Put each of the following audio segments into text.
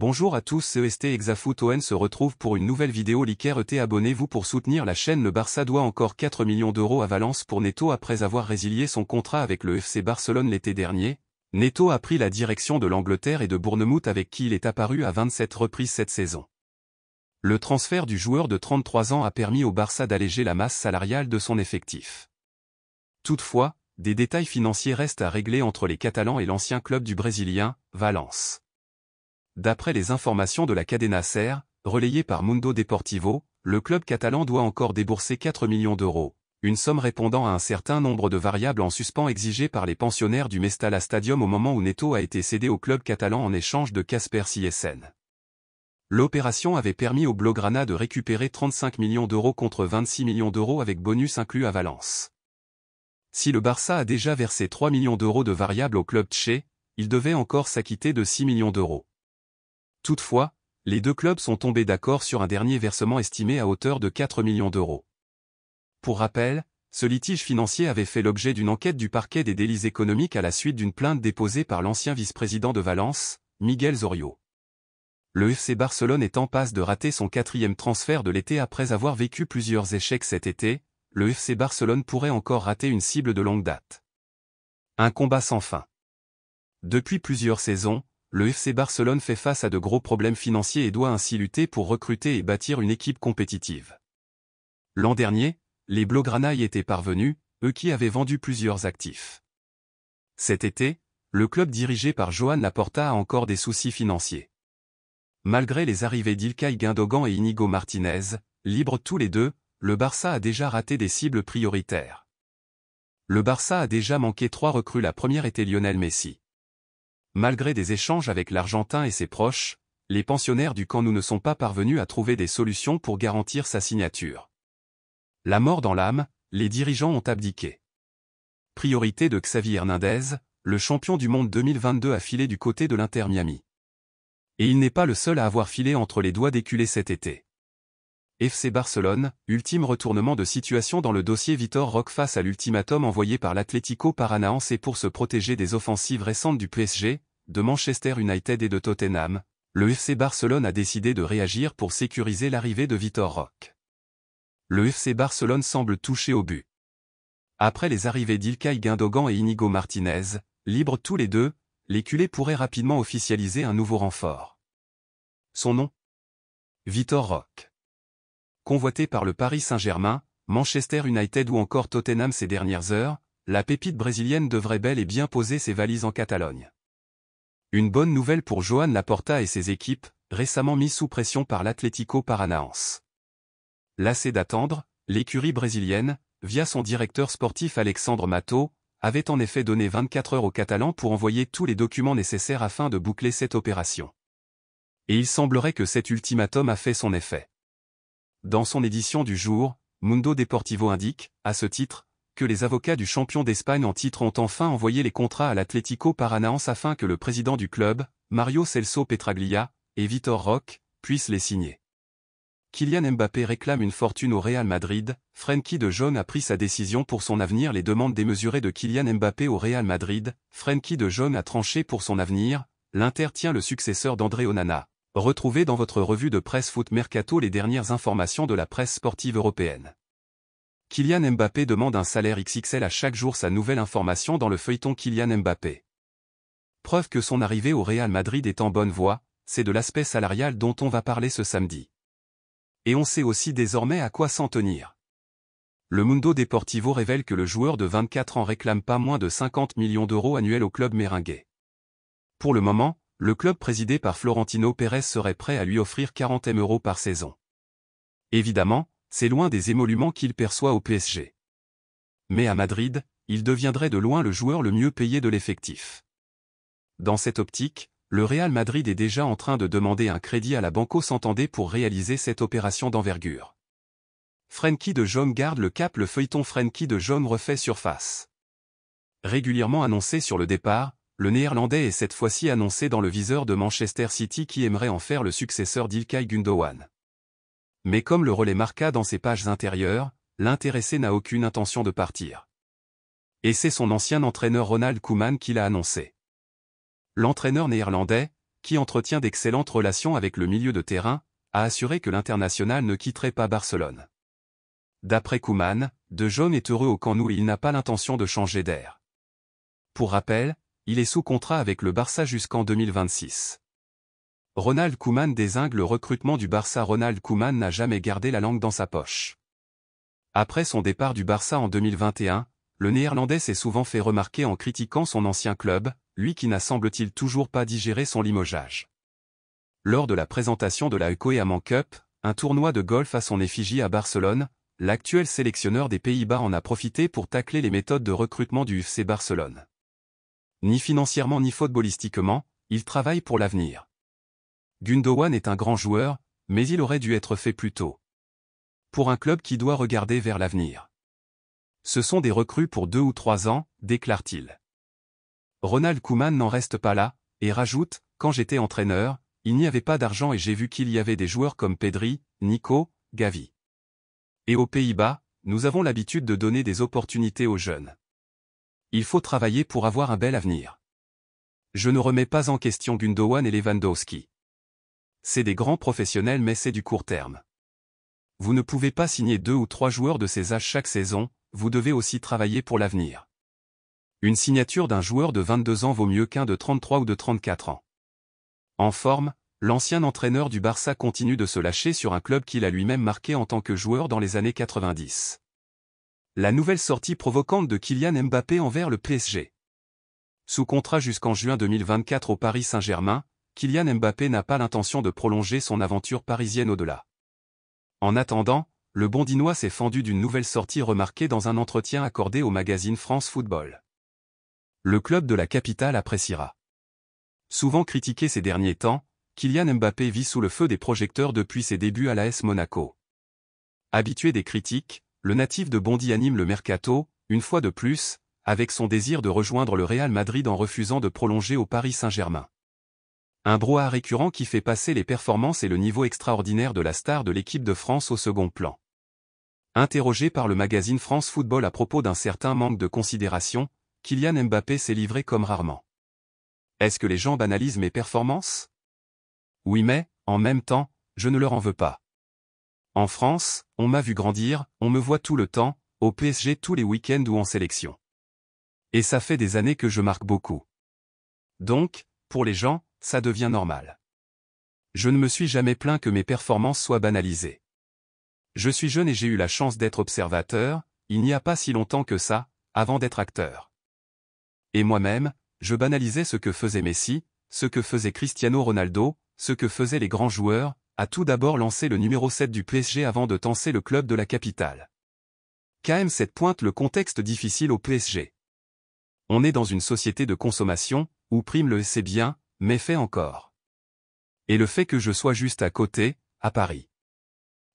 Bonjour à tous EST Exafoot ON se retrouve pour une nouvelle vidéo Liker ET abonnez-vous pour soutenir la chaîne Le Barça doit encore 4 millions d'euros à Valence pour Neto après avoir résilié son contrat avec le FC Barcelone l'été dernier. Neto a pris la direction de l'Angleterre et de Bournemouth avec qui il est apparu à 27 reprises cette saison. Le transfert du joueur de 33 ans a permis au Barça d'alléger la masse salariale de son effectif. Toutefois, des détails financiers restent à régler entre les Catalans et l'ancien club du Brésilien, Valence. D'après les informations de la Cadena Serre, relayées par Mundo Deportivo, le club catalan doit encore débourser 4 millions d'euros, une somme répondant à un certain nombre de variables en suspens exigées par les pensionnaires du Mestalla Stadium au moment où Neto a été cédé au club catalan en échange de Casper Siesen. L'opération avait permis au Blaugrana de récupérer 35 millions d'euros contre 26 millions d'euros avec bonus inclus à Valence. Si le Barça a déjà versé 3 millions d'euros de variables au club tché, il devait encore s'acquitter de 6 millions d'euros. Toutefois, les deux clubs sont tombés d'accord sur un dernier versement estimé à hauteur de 4 millions d'euros. Pour rappel, ce litige financier avait fait l'objet d'une enquête du parquet des délits économiques à la suite d'une plainte déposée par l'ancien vice-président de Valence, Miguel Zorio. Le FC Barcelone est en passe de rater son quatrième transfert de l'été après avoir vécu plusieurs échecs cet été, le FC Barcelone pourrait encore rater une cible de longue date. Un combat sans fin. Depuis plusieurs saisons, le FC Barcelone fait face à de gros problèmes financiers et doit ainsi lutter pour recruter et bâtir une équipe compétitive. L'an dernier, les Blaugrana y étaient parvenus, eux qui avaient vendu plusieurs actifs. Cet été, le club dirigé par Joan Laporta a encore des soucis financiers. Malgré les arrivées d'Ilkay Guindogan et Inigo Martinez, libres tous les deux, le Barça a déjà raté des cibles prioritaires. Le Barça a déjà manqué trois recrues, la première était Lionel Messi. Malgré des échanges avec l'Argentin et ses proches, les pensionnaires du camp nous ne sont pas parvenus à trouver des solutions pour garantir sa signature. La mort dans l'âme, les dirigeants ont abdiqué. Priorité de Xavier Hernandez, le champion du monde 2022 a filé du côté de l'Inter Miami. Et il n'est pas le seul à avoir filé entre les doigts d'éculé cet été. FC Barcelone, ultime retournement de situation dans le dossier Vitor Roque face à l'ultimatum envoyé par l'Atlético Paranaense et pour se protéger des offensives récentes du PSG, de Manchester United et de Tottenham, le FC Barcelone a décidé de réagir pour sécuriser l'arrivée de Vitor Roque. Le FC Barcelone semble touché au but. Après les arrivées d'Ilkay Guindogan et Inigo Martinez, libres tous les deux, les culés pourraient rapidement officialiser un nouveau renfort. Son nom Vitor Roque. Convoité par le Paris Saint-Germain, Manchester United ou encore Tottenham ces dernières heures, la pépite brésilienne devrait bel et bien poser ses valises en Catalogne. Une bonne nouvelle pour Joan Laporta et ses équipes, récemment mis sous pression par l'Atlético Paranaense. Lassé d'attendre, l'écurie brésilienne, via son directeur sportif Alexandre Mato, avait en effet donné 24 heures aux Catalans pour envoyer tous les documents nécessaires afin de boucler cette opération. Et il semblerait que cet ultimatum a fait son effet. Dans son édition du jour, Mundo Deportivo indique, à ce titre, que les avocats du champion d'Espagne en titre ont enfin envoyé les contrats à l'Atlético Paranaense afin que le président du club, Mario Celso Petraglia, et Vitor Roque, puissent les signer. Kylian Mbappé réclame une fortune au Real Madrid, Frenkie de Jaune a pris sa décision pour son avenir Les demandes démesurées de Kylian Mbappé au Real Madrid, Frenkie de Jong a tranché pour son avenir, l'Inter tient le successeur d'André Onana. Retrouvez dans votre revue de presse Foot Mercato les dernières informations de la presse sportive européenne. Kylian Mbappé demande un salaire XXL à chaque jour sa nouvelle information dans le feuilleton Kylian Mbappé. Preuve que son arrivée au Real Madrid est en bonne voie, c'est de l'aspect salarial dont on va parler ce samedi. Et on sait aussi désormais à quoi s'en tenir. Le Mundo Deportivo révèle que le joueur de 24 ans réclame pas moins de 50 millions d'euros annuels au club méringué. Pour le moment, le club présidé par Florentino Pérez serait prêt à lui offrir 40 m euros par saison. Évidemment, c'est loin des émoluments qu'il perçoit au PSG. Mais à Madrid, il deviendrait de loin le joueur le mieux payé de l'effectif. Dans cette optique, le Real Madrid est déjà en train de demander un crédit à la Banco Santander pour réaliser cette opération d'envergure. Frenkie de Jong garde le cap, le feuilleton Frenkie de Jong refait surface. Régulièrement annoncé sur le départ, le néerlandais est cette fois-ci annoncé dans le viseur de Manchester City qui aimerait en faire le successeur d'Ilkay Gundogan mais comme le relais marqua dans ses pages intérieures, l'intéressé n'a aucune intention de partir. Et c'est son ancien entraîneur Ronald Koeman qui l'a annoncé. L'entraîneur néerlandais, qui entretient d'excellentes relations avec le milieu de terrain, a assuré que l'international ne quitterait pas Barcelone. D'après Koeman, De Jong est heureux au camp où il n'a pas l'intention de changer d'air. Pour rappel, il est sous contrat avec le Barça jusqu'en 2026. Ronald Koeman désingue le recrutement du Barça Ronald Koeman n'a jamais gardé la langue dans sa poche. Après son départ du Barça en 2021, le Néerlandais s'est souvent fait remarquer en critiquant son ancien club, lui qui n'a semble-t-il toujours pas digéré son limogeage. Lors de la présentation de la Ecoeaman Cup, un tournoi de golf à son effigie à Barcelone, l'actuel sélectionneur des Pays-Bas en a profité pour tacler les méthodes de recrutement du FC Barcelone. Ni financièrement ni footballistiquement, il travaille pour l'avenir. Gundogan est un grand joueur, mais il aurait dû être fait plus tôt. Pour un club qui doit regarder vers l'avenir. Ce sont des recrues pour deux ou trois ans, déclare-t-il. Ronald Koeman n'en reste pas là, et rajoute, quand j'étais entraîneur, il n'y avait pas d'argent et j'ai vu qu'il y avait des joueurs comme Pedri, Nico, Gavi. Et aux Pays-Bas, nous avons l'habitude de donner des opportunités aux jeunes. Il faut travailler pour avoir un bel avenir. Je ne remets pas en question Gundogan et Lewandowski c'est des grands professionnels mais c'est du court terme. Vous ne pouvez pas signer deux ou trois joueurs de ces âges chaque saison, vous devez aussi travailler pour l'avenir. Une signature d'un joueur de 22 ans vaut mieux qu'un de 33 ou de 34 ans. En forme, l'ancien entraîneur du Barça continue de se lâcher sur un club qu'il a lui-même marqué en tant que joueur dans les années 90. La nouvelle sortie provocante de Kylian Mbappé envers le PSG. Sous contrat jusqu'en juin 2024 au Paris Saint-Germain, Kylian Mbappé n'a pas l'intention de prolonger son aventure parisienne au-delà. En attendant, le Bondinois s'est fendu d'une nouvelle sortie remarquée dans un entretien accordé au magazine France Football. Le club de la capitale appréciera. Souvent critiqué ces derniers temps, Kylian Mbappé vit sous le feu des projecteurs depuis ses débuts à l'AS Monaco. Habitué des critiques, le natif de Bondy anime le mercato, une fois de plus, avec son désir de rejoindre le Real Madrid en refusant de prolonger au Paris Saint-Germain. Un brouhaha récurrent qui fait passer les performances et le niveau extraordinaire de la star de l'équipe de France au second plan. Interrogé par le magazine France Football à propos d'un certain manque de considération, Kylian Mbappé s'est livré comme rarement. Est-ce que les gens banalisent mes performances Oui mais, en même temps, je ne leur en veux pas. En France, on m'a vu grandir, on me voit tout le temps, au PSG tous les week-ends ou en sélection. Et ça fait des années que je marque beaucoup. Donc, pour les gens, ça devient normal. Je ne me suis jamais plaint que mes performances soient banalisées. Je suis jeune et j'ai eu la chance d'être observateur, il n'y a pas si longtemps que ça, avant d'être acteur. Et moi-même, je banalisais ce que faisait Messi, ce que faisait Cristiano Ronaldo, ce que faisaient les grands joueurs, à tout d'abord lancer le numéro 7 du PSG avant de tenser le club de la capitale. km cette pointe le contexte difficile au PSG. On est dans une société de consommation, où prime le c'est bien, mais fait encore. Et le fait que je sois juste à côté, à Paris.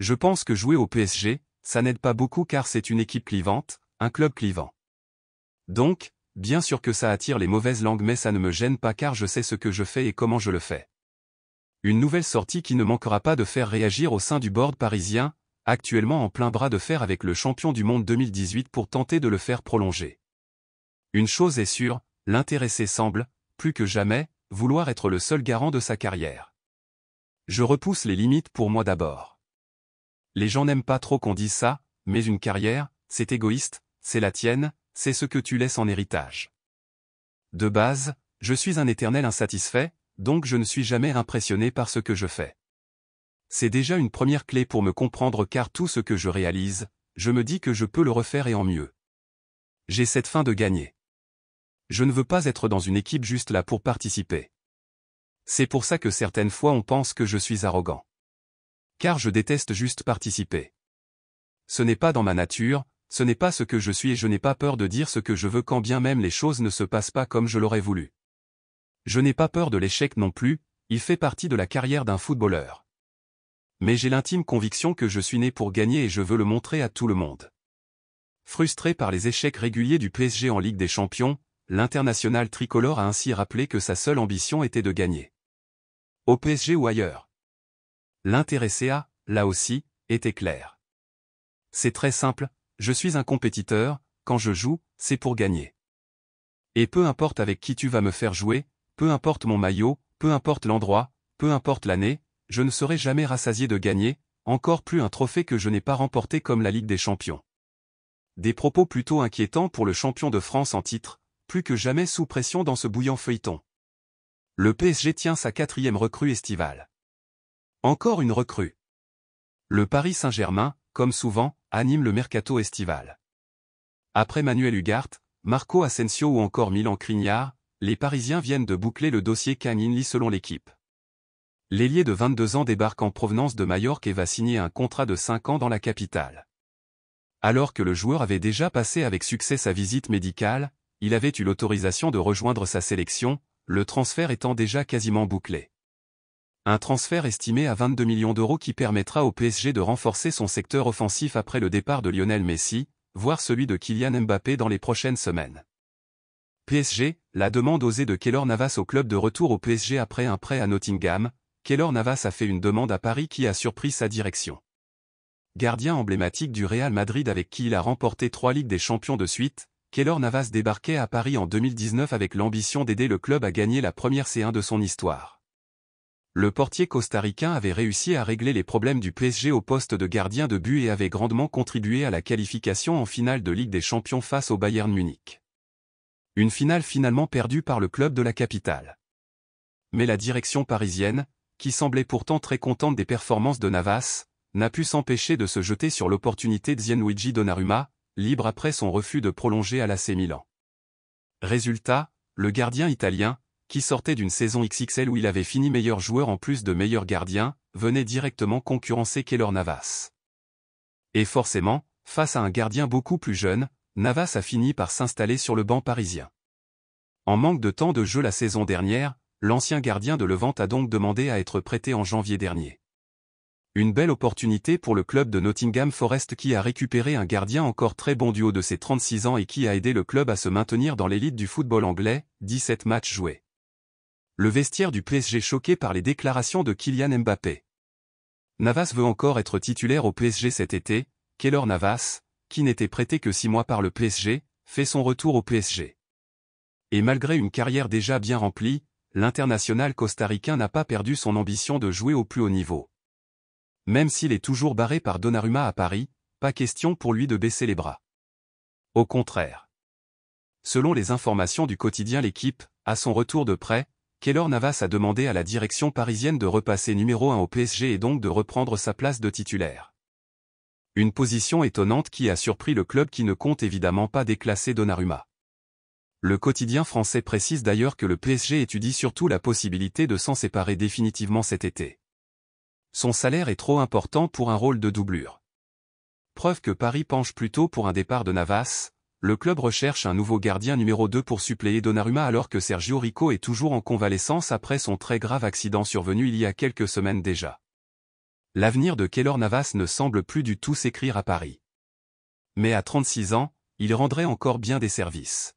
Je pense que jouer au PSG, ça n'aide pas beaucoup car c'est une équipe clivante, un club clivant. Donc, bien sûr que ça attire les mauvaises langues mais ça ne me gêne pas car je sais ce que je fais et comment je le fais. Une nouvelle sortie qui ne manquera pas de faire réagir au sein du board parisien, actuellement en plein bras de fer avec le champion du monde 2018 pour tenter de le faire prolonger. Une chose est sûre, l'intéressé semble, plus que jamais, vouloir être le seul garant de sa carrière. Je repousse les limites pour moi d'abord. Les gens n'aiment pas trop qu'on dise ça, mais une carrière, c'est égoïste, c'est la tienne, c'est ce que tu laisses en héritage. De base, je suis un éternel insatisfait, donc je ne suis jamais impressionné par ce que je fais. C'est déjà une première clé pour me comprendre car tout ce que je réalise, je me dis que je peux le refaire et en mieux. J'ai cette fin de gagner je ne veux pas être dans une équipe juste là pour participer. C'est pour ça que certaines fois on pense que je suis arrogant. Car je déteste juste participer. Ce n'est pas dans ma nature, ce n'est pas ce que je suis et je n'ai pas peur de dire ce que je veux quand bien même les choses ne se passent pas comme je l'aurais voulu. Je n'ai pas peur de l'échec non plus, il fait partie de la carrière d'un footballeur. Mais j'ai l'intime conviction que je suis né pour gagner et je veux le montrer à tout le monde. Frustré par les échecs réguliers du PSG en Ligue des Champions, l'international tricolore a ainsi rappelé que sa seule ambition était de gagner. Au PSG ou ailleurs. L'intéressé a, là aussi, était clair. C'est très simple, je suis un compétiteur, quand je joue, c'est pour gagner. Et peu importe avec qui tu vas me faire jouer, peu importe mon maillot, peu importe l'endroit, peu importe l'année, je ne serai jamais rassasié de gagner, encore plus un trophée que je n'ai pas remporté comme la Ligue des Champions. Des propos plutôt inquiétants pour le champion de France en titre, plus que jamais sous pression dans ce bouillant feuilleton. Le PSG tient sa quatrième recrue estivale. Encore une recrue. Le Paris Saint-Germain, comme souvent, anime le mercato estival. Après Manuel Ugarte, Marco Asensio ou encore Milan Crignard, les Parisiens viennent de boucler le dossier Caninli selon l'équipe. L'ailier de 22 ans débarque en provenance de Majorque et va signer un contrat de 5 ans dans la capitale. Alors que le joueur avait déjà passé avec succès sa visite médicale, il avait eu l'autorisation de rejoindre sa sélection, le transfert étant déjà quasiment bouclé. Un transfert estimé à 22 millions d'euros qui permettra au PSG de renforcer son secteur offensif après le départ de Lionel Messi, voire celui de Kylian Mbappé dans les prochaines semaines. PSG, la demande osée de Kellor Navas au club de retour au PSG après un prêt à Nottingham, Keller Navas a fait une demande à Paris qui a surpris sa direction. Gardien emblématique du Real Madrid avec qui il a remporté trois Ligues des Champions de suite, Keylor Navas débarquait à Paris en 2019 avec l'ambition d'aider le club à gagner la première C1 de son histoire. Le portier costaricain avait réussi à régler les problèmes du PSG au poste de gardien de but et avait grandement contribué à la qualification en finale de Ligue des Champions face au Bayern Munich. Une finale finalement perdue par le club de la capitale. Mais la direction parisienne, qui semblait pourtant très contente des performances de Navas, n'a pu s'empêcher de se jeter sur l'opportunité de luigi Donnarumma, libre après son refus de prolonger à l'AC Milan. Résultat, le gardien italien, qui sortait d'une saison XXL où il avait fini meilleur joueur en plus de meilleur gardien, venait directement concurrencer Keller Navas. Et forcément, face à un gardien beaucoup plus jeune, Navas a fini par s'installer sur le banc parisien. En manque de temps de jeu la saison dernière, l'ancien gardien de Levante a donc demandé à être prêté en janvier dernier. Une belle opportunité pour le club de Nottingham Forest qui a récupéré un gardien encore très bon duo de ses 36 ans et qui a aidé le club à se maintenir dans l'élite du football anglais, 17 matchs joués. Le vestiaire du PSG choqué par les déclarations de Kylian Mbappé. Navas veut encore être titulaire au PSG cet été, Keller Navas, qui n'était prêté que 6 mois par le PSG, fait son retour au PSG. Et malgré une carrière déjà bien remplie, l'international costaricain n'a pas perdu son ambition de jouer au plus haut niveau. Même s'il est toujours barré par Donnarumma à Paris, pas question pour lui de baisser les bras. Au contraire. Selon les informations du quotidien L'équipe, à son retour de prêt, Kellor Navas a demandé à la direction parisienne de repasser numéro 1 au PSG et donc de reprendre sa place de titulaire. Une position étonnante qui a surpris le club qui ne compte évidemment pas déclasser Donnarumma. Le quotidien français précise d'ailleurs que le PSG étudie surtout la possibilité de s'en séparer définitivement cet été son salaire est trop important pour un rôle de doublure. Preuve que Paris penche plutôt pour un départ de Navas, le club recherche un nouveau gardien numéro 2 pour suppléer Donnarumma alors que Sergio Rico est toujours en convalescence après son très grave accident survenu il y a quelques semaines déjà. L'avenir de Keylor Navas ne semble plus du tout s'écrire à Paris. Mais à 36 ans, il rendrait encore bien des services.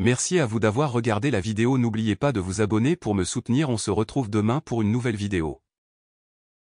Merci à vous d'avoir regardé la vidéo n'oubliez pas de vous abonner pour me soutenir on se retrouve demain pour une nouvelle vidéo.